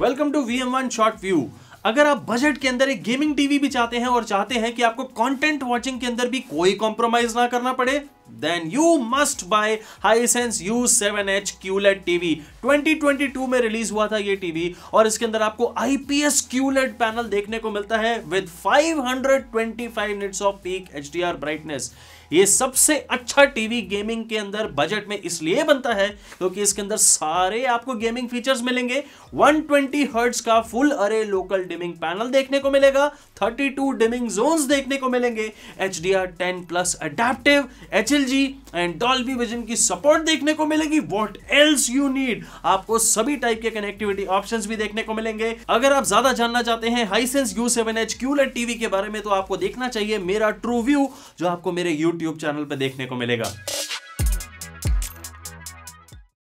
welcome to V M one short view अगर आप budget के अंदर एक गेमिंग टीवी भी चाहते हैं और चाहते हैं कि आपको कंटेंट वाचिंग के अंदर भी कोई कॉम्प्रोमाइज ना करना पड़े then you must buy Hisense U seven H QLED TV 2022 में रिलीज हुआ था ये टीवी और इसके अंदर आपको आईपीएस क्यूलेट पैनल देखने को मिलता है with 525 nits of peak HDR brightness ये सबसे अच्छा टीवी गेमिंग के अंदर बजट में इसलिए बनता है क्योंकि इसके अंदर सारे आपको गेमिंग फीचर्स मिलेंगे 120 ट्वेंटी हर्ट्स का full array local dimming panel देखने को मिलेगा 32 डिमिंग जोन्स देखने को मिलेंगे H D R ten plus adaptive H L G and Dolby Vision की सपोर्ट देखने को मिलेगी व्हाट एल्स यू नीड आपको सभी टाइप के कनेक्टिविटी ऑप्शंस भी देखने को मिलेंगे अगर आप ज्यादा जानना चाहते हैं Hisense U seven H QLED TV के बारे में तो आपको देखना चाहिए मेरा ट्रू व्यू जो आपको मेरे यूट्यूब चैनल पर देखने को मिलेगा